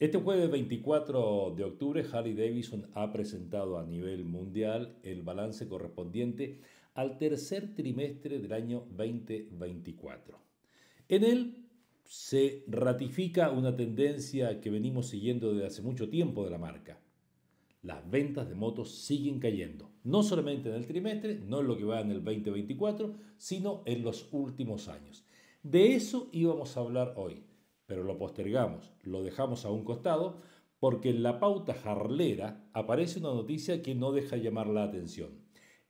Este jueves 24 de octubre, Harley Davidson ha presentado a nivel mundial el balance correspondiente al tercer trimestre del año 2024. En él se ratifica una tendencia que venimos siguiendo desde hace mucho tiempo de la marca. Las ventas de motos siguen cayendo, no solamente en el trimestre, no en lo que va en el 2024, sino en los últimos años. De eso íbamos a hablar hoy, pero lo postergamos, lo dejamos a un costado, porque en la pauta jarlera aparece una noticia que no deja llamar la atención.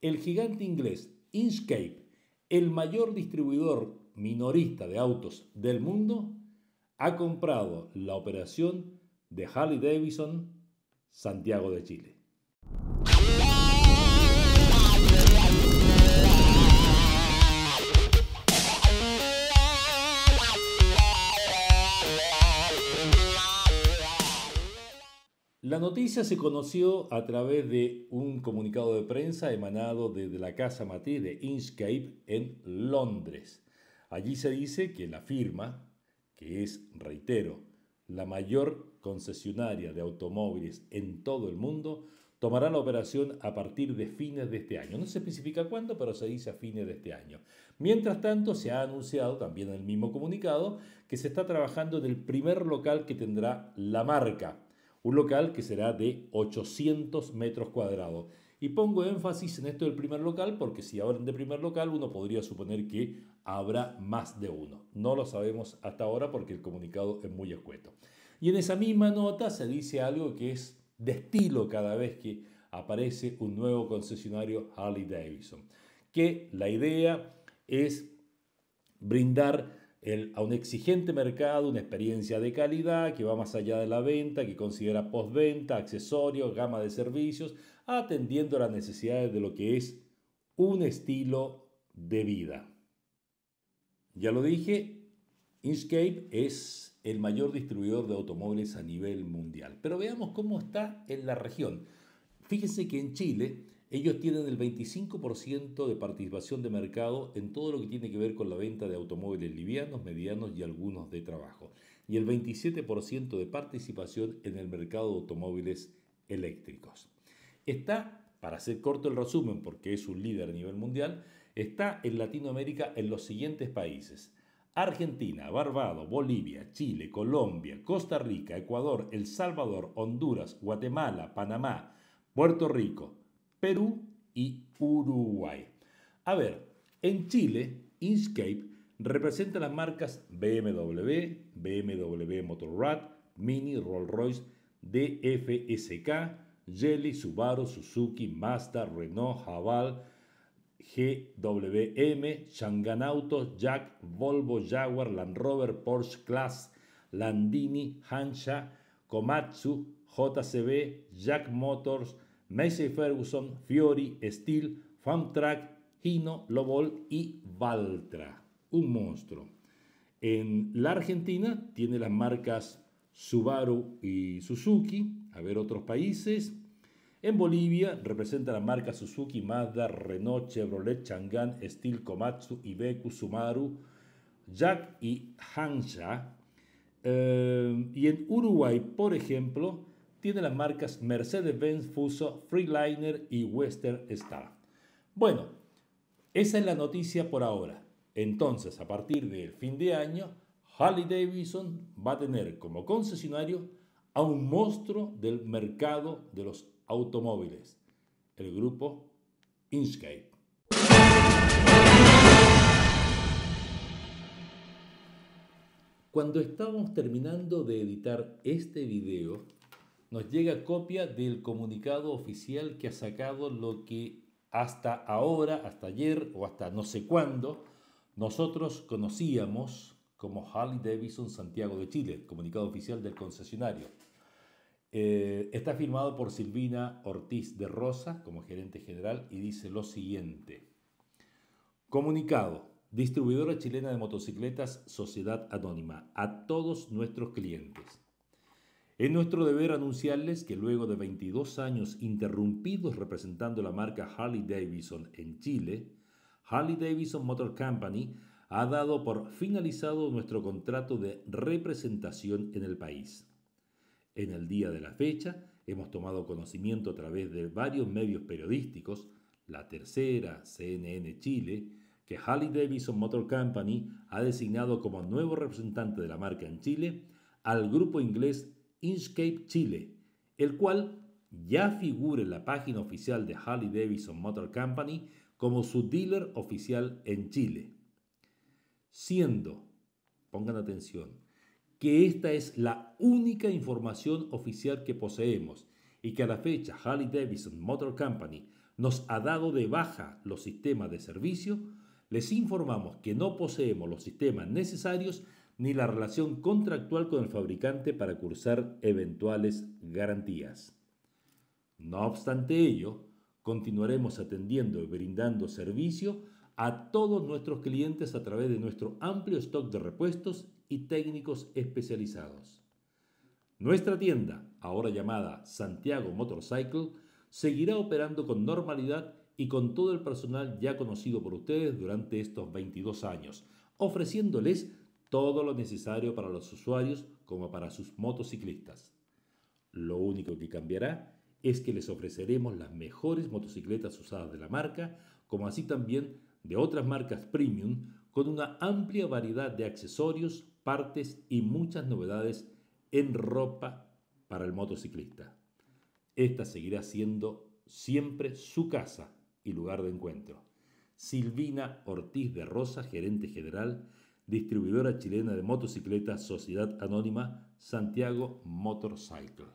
El gigante inglés Inkscape, el mayor distribuidor minorista de autos del mundo, ha comprado la operación de Harley Davidson Santiago de Chile. La noticia se conoció a través de un comunicado de prensa emanado desde la casa matriz de Innscape en Londres. Allí se dice que la firma, que es, reitero, la mayor concesionaria de automóviles en todo el mundo, tomará la operación a partir de fines de este año. No se especifica cuándo, pero se dice a fines de este año. Mientras tanto, se ha anunciado también en el mismo comunicado que se está trabajando en el primer local que tendrá la marca un local que será de 800 metros cuadrados. Y pongo énfasis en esto del primer local porque si hablan de primer local uno podría suponer que habrá más de uno. No lo sabemos hasta ahora porque el comunicado es muy escueto. Y en esa misma nota se dice algo que es de estilo cada vez que aparece un nuevo concesionario Harley Davidson. Que la idea es brindar a un exigente mercado, una experiencia de calidad que va más allá de la venta, que considera postventa, accesorios, gama de servicios, atendiendo las necesidades de lo que es un estilo de vida. Ya lo dije, inscape es el mayor distribuidor de automóviles a nivel mundial. Pero veamos cómo está en la región. Fíjense que en Chile ellos tienen el 25% de participación de mercado en todo lo que tiene que ver con la venta de automóviles livianos, medianos y algunos de trabajo. Y el 27% de participación en el mercado de automóviles eléctricos. Está, para hacer corto el resumen, porque es un líder a nivel mundial, está en Latinoamérica en los siguientes países. Argentina, Barbados, Bolivia, Chile, Colombia, Costa Rica, Ecuador, El Salvador, Honduras, Guatemala, Panamá, Puerto Rico, Perú y Uruguay. A ver, en Chile, Inkscape representa las marcas BMW, BMW Motorrad, Mini, Rolls Royce, DFSK, Jelly, Subaru, Suzuki, Mazda, Renault, Haval, GWM, Shangan Auto, Jack, Volvo, Jaguar, Land Rover, Porsche Class, Landini, Hansha, Komatsu, JCB, Jack Motors, Messi, Ferguson, Fiori, Steel, Famtrack, Hino, Lobol y Valtra. Un monstruo. En la Argentina tiene las marcas Subaru y Suzuki. A ver otros países. En Bolivia representa la marca Suzuki, Mazda, Renault, Chevrolet, Chang'an, Steel, Komatsu, Ibeku, Sumaru, Jack y Hansha. Eh, y en Uruguay, por ejemplo, tiene las marcas Mercedes-Benz, Fuso, Freeliner y Western Star. Bueno, esa es la noticia por ahora. Entonces, a partir del fin de año, Harley Davidson va a tener como concesionario a un monstruo del mercado de los automóviles, el grupo Inkscape Cuando estábamos terminando de editar este video, nos llega copia del comunicado oficial que ha sacado lo que hasta ahora, hasta ayer o hasta no sé cuándo, nosotros conocíamos como Harley Davidson Santiago de Chile, comunicado oficial del concesionario. Eh, está firmado por Silvina Ortiz de Rosa como gerente general y dice lo siguiente. Comunicado, distribuidora chilena de motocicletas Sociedad Anónima, a todos nuestros clientes. Es nuestro deber anunciarles que luego de 22 años interrumpidos representando la marca Harley Davidson en Chile, Harley Davidson Motor Company ha dado por finalizado nuestro contrato de representación en el país. En el día de la fecha hemos tomado conocimiento a través de varios medios periodísticos, La Tercera, CNN Chile, que Harley Davidson Motor Company ha designado como nuevo representante de la marca en Chile al grupo inglés Inkscape Chile, el cual ya figura en la página oficial de Harley Davidson Motor Company como su dealer oficial en Chile. Siendo, pongan atención, que esta es la única información oficial que poseemos y que a la fecha Harley Davidson Motor Company nos ha dado de baja los sistemas de servicio, les informamos que no poseemos los sistemas necesarios ni la relación contractual con el fabricante para cursar eventuales garantías. No obstante ello, continuaremos atendiendo y brindando servicio a todos nuestros clientes a través de nuestro amplio stock de repuestos y técnicos especializados. Nuestra tienda, ahora llamada Santiago Motorcycle, seguirá operando con normalidad y con todo el personal ya conocido por ustedes durante estos 22 años, ofreciéndoles todo lo necesario para los usuarios como para sus motociclistas. Lo único que cambiará es que les ofreceremos las mejores motocicletas usadas de la marca, como así también de otras marcas premium, con una amplia variedad de accesorios, partes y muchas novedades en ropa para el motociclista. Esta seguirá siendo siempre su casa y lugar de encuentro. Silvina Ortiz de Rosa, gerente general distribuidora chilena de motocicletas Sociedad Anónima Santiago Motorcycle.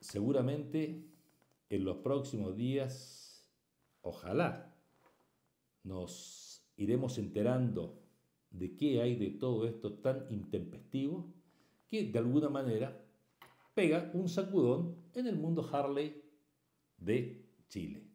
Seguramente en los próximos días, ojalá, nos iremos enterando de qué hay de todo esto tan intempestivo que de alguna manera pega un sacudón en el mundo Harley de Chile.